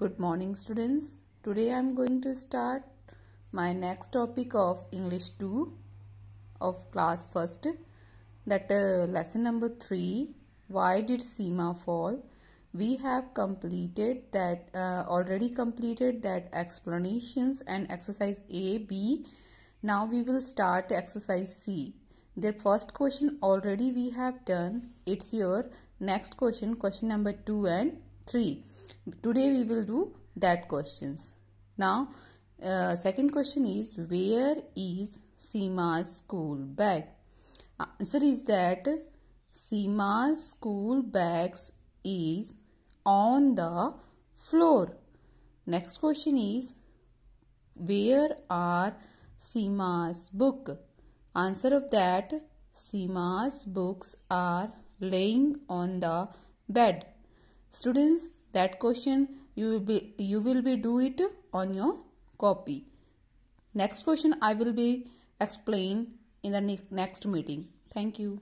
Good morning students. Today I am going to start my next topic of English 2 of class 1st that uh, lesson number 3 why did Seema fall? We have completed that uh, already completed that explanations and exercise A, B. Now we will start exercise C. The first question already we have done. It's your next question question number 2 and 3 today we will do that questions now uh, second question is where is Seema's school bag uh, answer is that Seema's school bags is on the floor next question is where are Seema's book answer of that Seema's books are laying on the bed students that question you will be you will be do it on your copy next question i will be explain in the next meeting thank you